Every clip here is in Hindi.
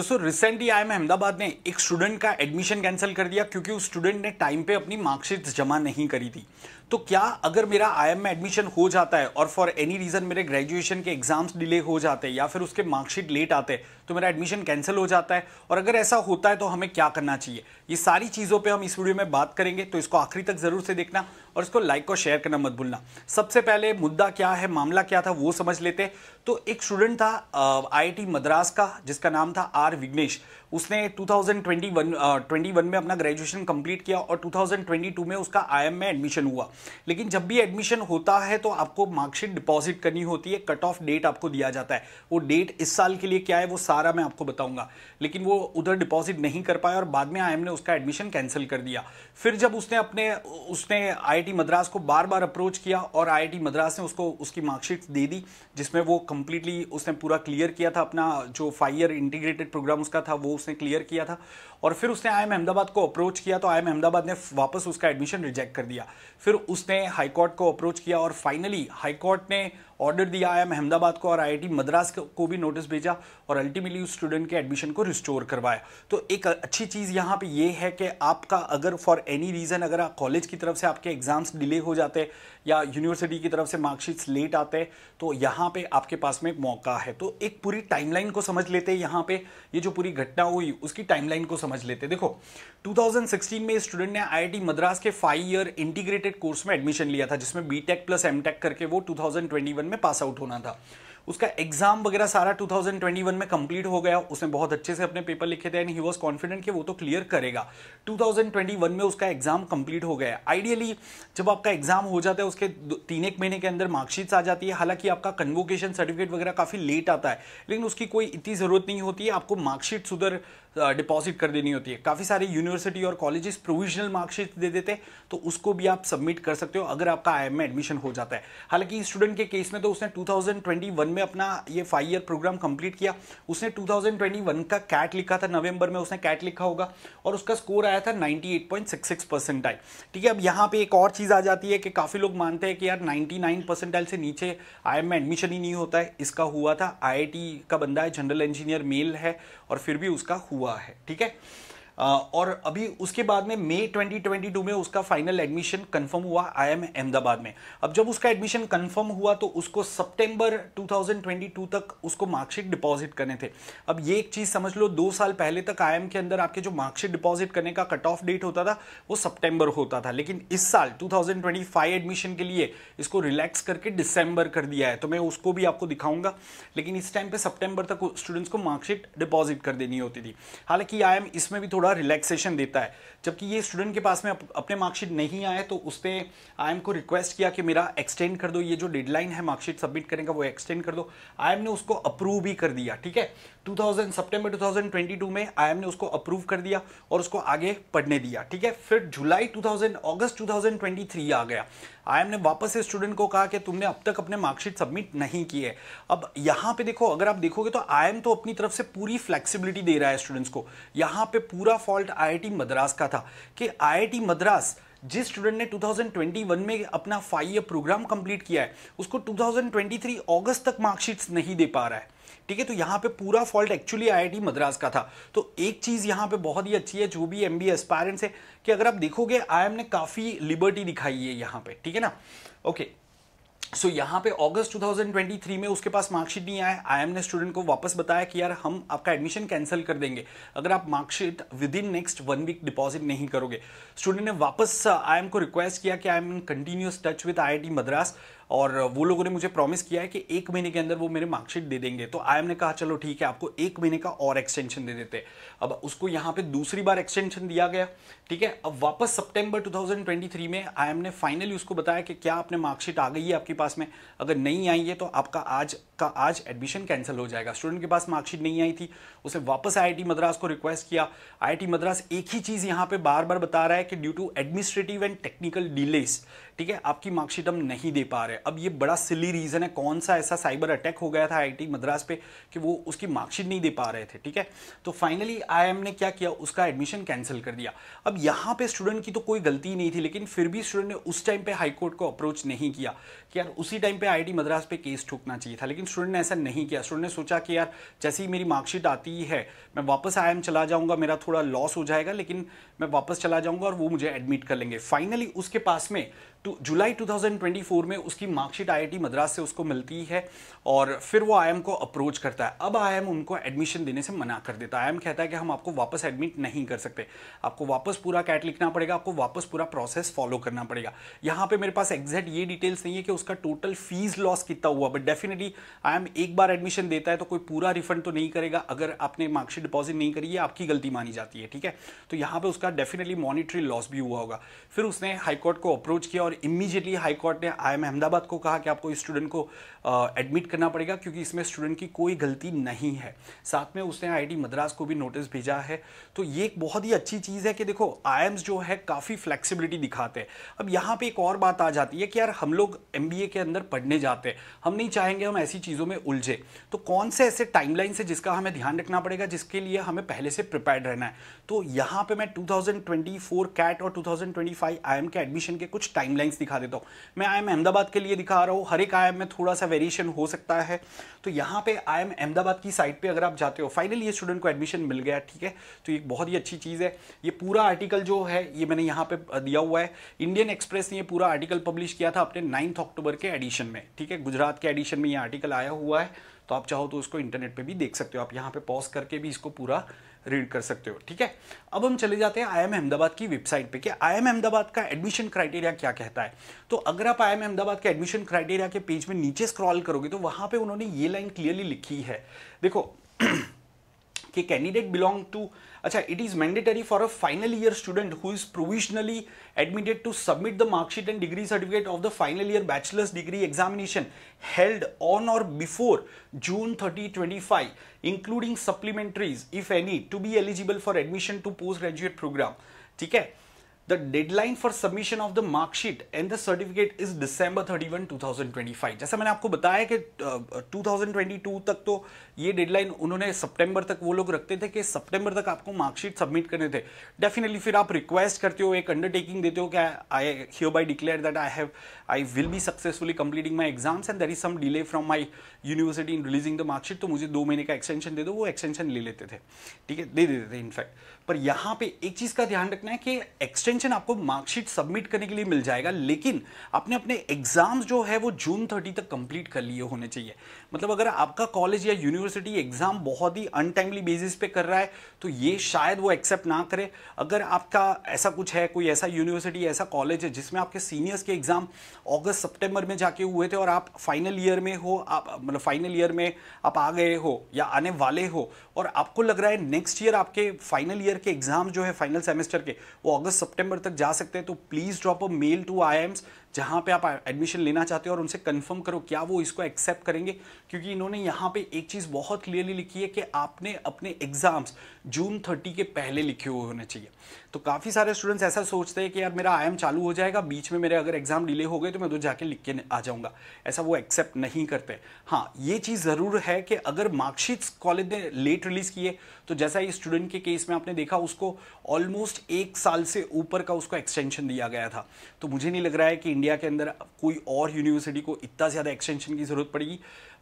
दोस्तों रिसेंटली आई एम अहमदाबाद ने एक स्टूडेंट का एडमिशन कैंसिल कर दिया क्योंकि उस स्टूडेंट ने टाइम पे अपनी मार्कशीट जमा नहीं करी थी तो क्या अगर मेरा आई में एडमिशन हो जाता है और फॉर एनी रीज़न मेरे ग्रेजुएशन के एग्जाम्स डिले हो जाते हैं या फिर उसके मार्कशीट लेट आते हैं तो मेरा एडमिशन कैंसिल हो जाता है और अगर ऐसा होता है तो हमें क्या करना चाहिए ये सारी चीज़ों पे हम इस वीडियो में बात करेंगे तो इसको आखिरी तक ज़रूर से देखना और इसको लाइक और शेयर करना मत भूलना सबसे पहले मुद्दा क्या है मामला क्या था वो समझ लेते तो एक स्टूडेंट था आई मद्रास का जिसका नाम था आर विघ्नेश उसने 2021 uh, 21 में अपना ग्रेजुएशन कंप्लीट किया और 2022 में उसका आईएम में एडमिशन हुआ लेकिन जब भी एडमिशन होता है तो आपको मार्कशीट डिपॉजिट करनी होती है कट ऑफ डेट आपको दिया जाता है वो डेट इस साल के लिए क्या है वो सारा मैं आपको बताऊंगा लेकिन वो उधर डिपॉजिट नहीं कर पाया और बाद में आई ने उसका एडमिशन कैंसिल कर दिया फिर जब उसने अपने उसने आई मद्रास को बार बार अप्रोच किया और आई मद्रास ने उसको उसकी मार्कशीट दे दी जिसमें वो कंप्लीटली उसने पूरा क्लियर किया था अपना जो फाइव ईयर इंटीग्रेटेड प्रोग्राम उसका था वो उसने क्लियर किया था और फिर उसने आई अहमदाबाद को अप्रोच किया तो आई अहमदाबाद ने वापस उसका एडमिशन रिजेक्ट कर दिया फिर उसने हाईकोर्ट को अप्रोच किया और फाइनली हाईकोर्ट ने ऑर्डर दिया आई एम अहमदाबाद को और आई मद्रास को भी नोटिस भेजा और अल्टीमेटली उस स्टूडेंट के एडमिशन को रिस्टोर करवाया तो एक अच्छी चीज़ यहाँ पे ये है कि आपका अगर फॉर एनी रीज़न अगर आप कॉलेज की तरफ से आपके एग्ज़ाम्स डिले हो जाते या यूनिवर्सिटी की तरफ से मार्कशीट्स लेट आते तो यहाँ पर आपके पास में एक मौका है तो एक पूरी टाइमलाइन को समझ लेते हैं यहाँ पर ये जो पूरी घटना हुई उसकी टाइमलाइन को समझ लेते देखो 2016 में स्टूडेंट ने आईआईटी मद्रास के फाइव ईयर इंटीग्रेटेड कोर्स में एडमिशन लिया था जिसमें बीटेक प्लस एमटेक करके वो टू में पास आउट होना था उसका एग्जाम वगैरह सारा 2021 में कंप्लीट हो गया उसने बहुत अच्छे से अपने पेपर लिखे थे एंड ही वाज कॉन्फिडेंट कि वो तो क्लियर करेगा 2021 में उसका एग्जाम कंप्लीट हो गया आइडियली जब आपका एग्जाम हो जाता है उसके तीन एक महीने के अंदर मार्कशीट्स आ जाती है हालांकि आपका कन्वोकेशन सर्टिफिकेट वगैरह काफ़ी लेट आता है लेकिन उसकी कोई इतनी ज़रूरत नहीं होती है आपको मार्कशीट उधर डिपॉजिट कर देनी होती है काफ़ी सारे यूनिवर्सिटी और कॉलेजेस प्रोविजनल मार्कशीट दे देते हैं तो उसको भी आप सबमिट कर सकते हो अगर आपका आई में एडमिशन हो जाता है हालांकि स्टूडेंट के केस में तो उसने टू में अपना ये फाइव ईयर प्रोग्राम कंप्लीट किया उसने 2021 का कैट लिखा था नवंबर में उसने कैट लिखा होगा और उसका स्कोर आया था 98.66 परसेंटाइल ठीक है अब यहाँ पे एक और चीज़ आ जाती है कि काफ़ी लोग मानते हैं कि यार 99 परसेंटाइल से नीचे आई में एडमिशन ही नहीं होता है इसका हुआ था आई का बंदा है जनरल इंजीनियर मेल है और फिर भी उसका हुआ है ठीक है और अभी उसके बाद में मई 2022 में उसका फाइनल एडमिशन कंफर्म हुआ आईएम अहमदाबाद में अब जब उसका एडमिशन कंफर्म हुआ तो उसको सितंबर 2022 तक उसको मार्कशीट डिपॉजिट करने थे अब ये एक चीज़ समझ लो दो साल पहले तक आईएम के अंदर आपके जो मार्कशीट डिपॉजिट करने का कट ऑफ डेट होता था वो सप्टेम्बर होता था लेकिन इस साल टू एडमिशन के लिए इसको रिलैक्स करके डिसम्बर कर दिया है तो मैं उसको भी आपको दिखाऊंगा लेकिन इस टाइम पे सप्टेम्बर तक स्टूडेंट्स को मार्कशीट डिपॉजिट कर देनी होती थी हालांकि आई एम इसमें भी थोड़ा थोड़ा रिलैक्सेशन देता है जबकि ये स्टूडेंट के पास में अप, अपने मार्कशीट नहीं आए तो उस पर आई एम को रिक्वेस्ट किया कि मेरा एक्सटेंड कर दो ये जो डेडलाइन है मार्कशीट सबमिट करने का वो एक्सटेंड कर दो आई एम ने उसको अप्रूव भी कर दिया ठीक है 2000 सितंबर 2022 में आईएम ने उसको अप्रूव कर दिया और उसको आगे पढ़ने दिया ठीक है फिर जुलाई 2000 अगस्त 2023 आ गया आईएम ने वापस से स्टूडेंट को कहा कि तुमने अब तक अपने मार्कशीट सबमिट नहीं किए अब यहाँ पे देखो अगर आप देखोगे तो आईएम तो अपनी तरफ से पूरी फ्लेक्सिबिलिटी दे रहा है स्टूडेंट्स को यहाँ पर पूरा फॉल्ट आई मद्रास का था कि आई मद्रास जिस स्टूडेंट ने 2021 में अपना फाइव ईयर प्रोग्राम कंप्लीट किया है उसको 2023 अगस्त तक मार्कशीट्स नहीं दे पा रहा है ठीक है तो यहाँ पे पूरा फॉल्ट एक्चुअली आई मद्रास का था तो एक चीज़ यहाँ पे बहुत ही अच्छी है जो भी एम बी है कि अगर आप देखोगे आई ने काफ़ी लिबर्टी दिखाई है यहाँ पे ठीक है ना ओके सो so, यहाँ पे अगस्त 2023 में उसके पास मार्कशीट नहीं आया आई एम ने स्टूडेंट को वापस बताया कि यार हम आपका एडमिशन कैंसिल कर देंगे अगर आप marksheet within next one week deposit नहीं करोगे स्टूडेंट ने वापस आई uh, एम को रिक्वेस्ट किया कि I am in continuous touch with I IIT Madras और वो लोगों ने मुझे प्रॉमिस किया है कि एक महीने के अंदर वो मेरे मार्कशीट दे देंगे तो आई एम ने कहा चलो ठीक है आपको एक महीने का और एक्सटेंशन दे देते अब उसको यहाँ पे दूसरी बार एक्सटेंशन दिया गया ठीक है अब वापस सितंबर 2023 में आई एम ने फाइनली उसको बताया कि क्या आपने मार्कशीट आ गई है आपके पास में अगर नहीं आई है तो आपका आज का आज एडमिशन कैंसिल हो जाएगा स्टूडेंट के पास मार्कशीट नहीं आई थी उसे वापस आई मद्रास को रिक्वेस्ट किया आई मद्रास एक ही चीज़ यहाँ पर बार बार बता रहा है कि due to administrative and technical delays ठीक है आपकी मार्कशीट हम नहीं दे पा रहे अब ये बड़ा सिली रीज़न है कौन सा ऐसा साइबर अटैक हो गया था आईटी मद्रास पे कि वो उसकी मार्कशीट नहीं दे पा रहे थे ठीक है तो फाइनली आई ने क्या किया उसका एडमिशन कैंसिल कर दिया अब यहाँ पे स्टूडेंट की तो कोई गलती नहीं थी लेकिन फिर भी स्टूडेंट ने उस टाइम पे हाईकोर्ट को अप्रोच नहीं किया कि यार उसी टाइम पे आई मद्रास पे केस ठोकना चाहिए था लेकिन स्टूडेंट ने ऐसा नहीं किया स्टूडेंट ने सोचा कि यार जैसे ही मेरी मार्कशीट आती है मैं वापस आई चला जाऊंगा मेरा थोड़ा लॉस हो जाएगा लेकिन मैं वापस चला जाऊंगा और वो मुझे एडमिट कर लेंगे फाइनली उसके पास में टू जुलाई 2024 में उसकी मार्कशीट आईआईटी मद्रास से उसको मिलती है और फिर वो आईएम को अप्रोच करता है अब आईएम उनको एडमिशन देने से मना कर देता है आईएम कहता है कि हम आपको वापस एडमिट नहीं कर सकते आपको वापस पूरा कैट लिखना पड़ेगा आपको वापस पूरा प्रोसेस फॉलो करना पड़ेगा यहाँ पर मेरे पास एग्जैक्ट ये डिटेल्स नहीं है कि उसका टोटल फीस लॉस कितना हुआ बट डेफिनेटली एम एक बार एडमिशन देता है तो कोई पूरा रिफंड तो नहीं करेगा अगर आपने मार्कशीट डिपॉजिट नहीं करी है आपकी गलती मानी जाती है ठीक है तो यहाँ पर उसका डेफिनेटली मॉनिटरी लॉस भी हुआ होगा फिर उसने हाईकोर्ट को अप्रोच किया और इमीजिएटली हाई कोर्ट ने आई एम अहमदाबाद को कहा कि आपको इस स्टूडेंट को एडमिट करना पड़ेगा क्योंकि इसमें स्टूडेंट की कोई गलती नहीं है साथ में उसने आई मद्रास को भी नोटिस भेजा है तो ये एक बहुत ही अच्छी चीज़ है कि देखो आई जो है काफ़ी फ्लेक्सिबिलिटी दिखाते हैं अब यहाँ पर एक और बात आ जाती है कि यार हम लोग एम के अंदर पढ़ने जाते हैं हम नहीं चाहेंगे हम ऐसी चीज़ों में उलझे तो कौन से ऐसे टाइमलाइन से जिसका हमें ध्यान रखना पड़ेगा जिसके लिए हमें पहले से प्रिपेयर रहना है तो यहाँ पे मैं 2024 कैट और 2025 आईएम के एडमिशन के कुछ टाइम लेंस दिखा देता हूँ मैं आई एम अहमदाबाद के लिए दिखा रहा हूँ हर एक आई एम में थोड़ा सा वेरिएशन हो सकता है तो यहाँ पे आई एम अहमदाबाद की साइट पे अगर आप जाते हो फाइनली ये स्टूडेंट को एडमिशन मिल गया ठीक है तो ये बहुत ही अच्छी चीज़ है ये पूरा आर्टिकल जो है ये मैंने यहाँ पे दिया हुआ है इंडियन एक्सप्रेस ने ये पूरा आर्टिकल पब्लिश किया था अपने नाइन्थ अक्टूबर के एडिशन में ठीक है गुजरात के एडिशन में ये आर्टिकल आया हुआ है तो आप चाहो तो उसको इंटरनेट पे भी देख सकते हो आप यहाँ पे पॉज करके भी इसको पूरा रीड कर सकते हो ठीक है अब हम चले जाते हैं आईएम अहमदाबाद की वेबसाइट पे कि आईएम अहमदाबाद का एडमिशन क्राइटेरिया क्या कहता है तो अगर आप आईएम अहमदाबाद के एडमिशन क्राइटेरिया के पेज में नीचे स्क्रॉल करोगे तो वहां पे उन्होंने ये लाइन क्लियरली लिखी है देखो कि कैंडिडेट बिलोंग टू अच्छा it is mandatory for a final year student who is provisionally admitted to submit the marksheet and degree certificate of the final year bachelor's degree examination held on और before June thirty twenty five including supplementaries if any to be eligible for admission to post graduate programme ठीक है The deadline for submission of the marksheet and the certificate is December 31, 2025. जैसा मैंने आपको बताया कि uh, 2022 तक तो ये डेडलाइन उन्होंने सितंबर तक वो लोग रखते थे कि सितंबर तक आपको मार्कशीट सबमिट करने थे डेफिनेटली फिर आप रिक्वेस्ट करते हो एक अंडरटेकिंग देते हो कि I hereby declare that I have I will be successfully completing my exams and there is some delay from my university in releasing the marksheet तो मुझे दो महीने का एक्सटेंशन दे दो वो एक्सटेंशन ले लेते थे ठीक है दे देते थे इनफैक्ट पर यहाँ पे एक चीज़ का ध्यान रखना है कि एक्सटेंशन एक्सटेंशन आपको मार्कशीट सबमिट करने के लिए मिल जाएगा लेकिन अपने अपने एग्जाम्स जो है वो जून थर्टी तक कंप्लीट कर लिए होने चाहिए मतलब अगर आपका कॉलेज या यूनिवर्सिटी एग्जाम बहुत ही अनटाइमली बेसिस पे कर रहा है तो ये शायद वो एक्सेप्ट ना करे अगर आपका ऐसा कुछ है कोई ऐसा यूनिवर्सिटी ऐसा कॉलेज है जिसमें आपके सीनियर्स के एग्जाम अगस्त सेप्टेम्बर में जाके हुए थे और आप फाइनल ईयर में हो आप मतलब फाइनल ईयर में आप आ गए हो या आने वाले हो और आपको लग रहा है नेक्स्ट ईयर आपके फाइनल ईयर के एग्जाम जो है फाइनल सेमेस्टर के वो अगस्त सितंबर तक जा सकते हैं तो please drop a mail to I जहाँ पे आप एडमिशन लेना चाहते हो और उनसे कंफर्म करो क्या वो इसको एक्सेप्ट करेंगे क्योंकि इन्होंने यहाँ पे एक चीज़ बहुत क्लियरली लिखी है कि आपने अपने एग्ज़ाम्स जून थर्टी के पहले लिखे हुए होने चाहिए तो काफ़ी सारे स्टूडेंट्स ऐसा सोचते हैं कि यार मेरा आई चालू हो जाएगा बीच में मेरे अगर एग्ज़ाम डिले हो गए तो मैं उधर जाके लिख के आ जाऊँगा ऐसा वो एक्सेप्ट नहीं करते हाँ ये चीज़ ज़रूर है कि अगर मार्कशीट्स कॉलेज ने लेट रिलीज़ किए तो जैसा ही स्टूडेंट के केस में आपने देखा उसको ऑलमोस्ट एक साल से ऊपर का उसको एक्सटेंशन दिया गया था तो मुझे नहीं लग रहा है कि इंडिया के अंदर कोई और यूनिवर्सिटी को इतना ज़्यादा एक्सटेंशन की ज़रूरत पड़ेगी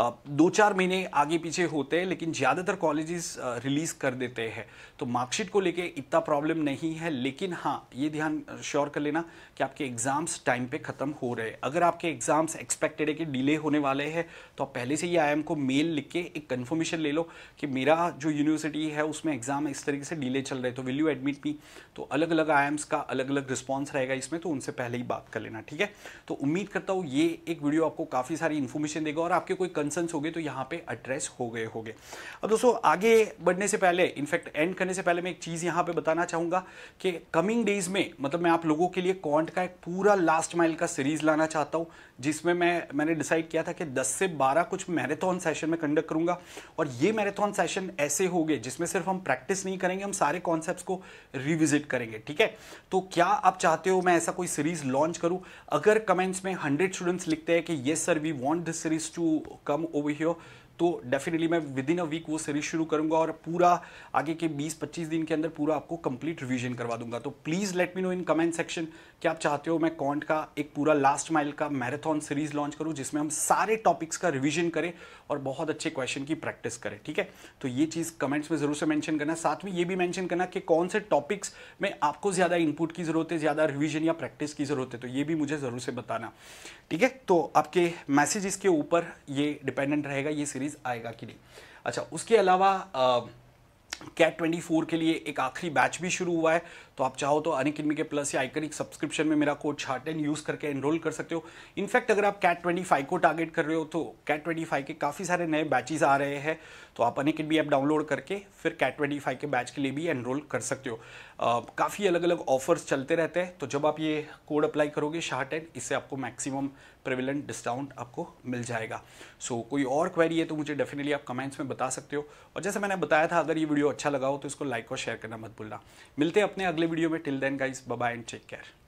दो चार महीने आगे पीछे होते हैं लेकिन ज़्यादातर कॉलेजेस रिलीज़ कर देते हैं तो मार्कशीट को लेके इतना प्रॉब्लम नहीं है लेकिन हाँ ये ध्यान श्योर कर लेना कि आपके एग्ज़ाम्स टाइम पे ख़त्म हो रहे हैं अगर आपके एग्ज़ाम्स एक्सपेक्टेड है कि डिले होने वाले हैं तो आप पहले से ही आई को मेल लिख के एक कन्फर्मेशन ले लो कि मेरा जो यूनिवर्सिटी है उसमें एग्ज़ाम इस तरीके से डिले चल रहे हैं तो विल यू एडमिट मी तो अलग अलग आई का अलग अलग रिस्पॉन्स रहेगा इसमें तो उनसे पहले ही बात कर लेना ठीक है तो उम्मीद करता हूँ ये एक वीडियो आपको काफ़ी सारी इन्फॉर्मेशन देगा और आपके कोई कंसर्न हो गए तो यहाँ पे एड्रेस हो गए हो गए अब दोस्तों आगे बढ़ने से पहले इनफैक्ट एंड करने से पहले मैं एक चीज़ यहाँ पे बताना चाहूँगा कि कमिंग डेज में मतलब मैं आप लोगों के लिए कॉन्ट का एक पूरा लास्ट माइल का सीरीज लाना चाहता हूँ जिसमें मैं मैंने डिसाइड किया था कि 10 से 12 कुछ मैराथन सेशन में कंडक्ट करूँगा और ये मैराथन सेशन ऐसे होंगे जिसमें सिर्फ हम प्रैक्टिस नहीं करेंगे हम सारे कॉन्सेप्ट को रिविजिट करेंगे ठीक है तो क्या आप चाहते हो मैं ऐसा कोई सीरीज लॉन्च करूँ अगर कमेंट्स में हंड्रेड स्टूडेंट्स लिखते हैं कि ये sir we want this series to come over here तो डेफिनेटली मैं विद इन अ वीक वो सीरीज शुरू करूंगा और पूरा आगे के 20-25 दिन के अंदर पूरा आपको कंप्लीट रिवीजन करवा दूंगा तो please let me know in comment section कि आप चाहते हो मैं कॉन्ट का एक पूरा लास्ट माइल का मैराथन सीरीज लॉन्च करूं जिसमें हम सारे टॉपिक्स का रिवीजन करें और बहुत अच्छे क्वेश्चन की प्रैक्टिस करें ठीक है तो ये चीज़ कमेंट्स में ज़रूर से मैंशन करना साथ में ये भी मैंशन करना कि कौन से टॉपिक्स में आपको ज़्यादा इनपुट की ज़रूरत है ज़्यादा रिविजन या प्रैक्टिस की ज़रूरत है तो ये भी मुझे ज़रूर से बताना ठीक है तो आपके मैसेजेस के ऊपर ये डिपेंडेंट रहेगा ये सीरीज़ आएगा कि नहीं अच्छा उसके अलावा कैट ट्वेंटी फोर के लिए एक आखिरी बैच भी शुरू हुआ है तो आप चाहो तो अनिकिडमी के प्लस या आइकनिक सब्सक्रिप्शन में मेरा कोड छाट एंड यूज़ करके एनरोल कर सकते हो इनफैक्ट अगर आप कैट ट्वेंटी फाइव को टारगेट कर रहे हो तो कैट ट्वेंटी फाइव के काफ़ी सारे नए बैचेज आ रहे हैं तो आप अनिकिडमी ऐप डाउनलोड करके फिर कैट ट्वेंटी फाइव के बैच के लिए भी एनरोल कर सकते हो काफ़ी अलग अलग ऑफर्स चलते रहते हैं तो जब आप ये कोड अप्लाई करोगे शार्ट एंड इससे आपको मैक्सिमम प्रिविलेंट डिस्काउंट आपको मिल जाएगा सो so, कोई और क्वेरी है तो मुझे डेफिनेटली आप कमेंट्स में बता सकते हो और जैसे मैंने बताया था अगर ये वीडियो अच्छा लगा हो तो इसको लाइक और शेयर करना मत भूलना मिलते हैं अपने अगले वीडियो में till then guys bye and take care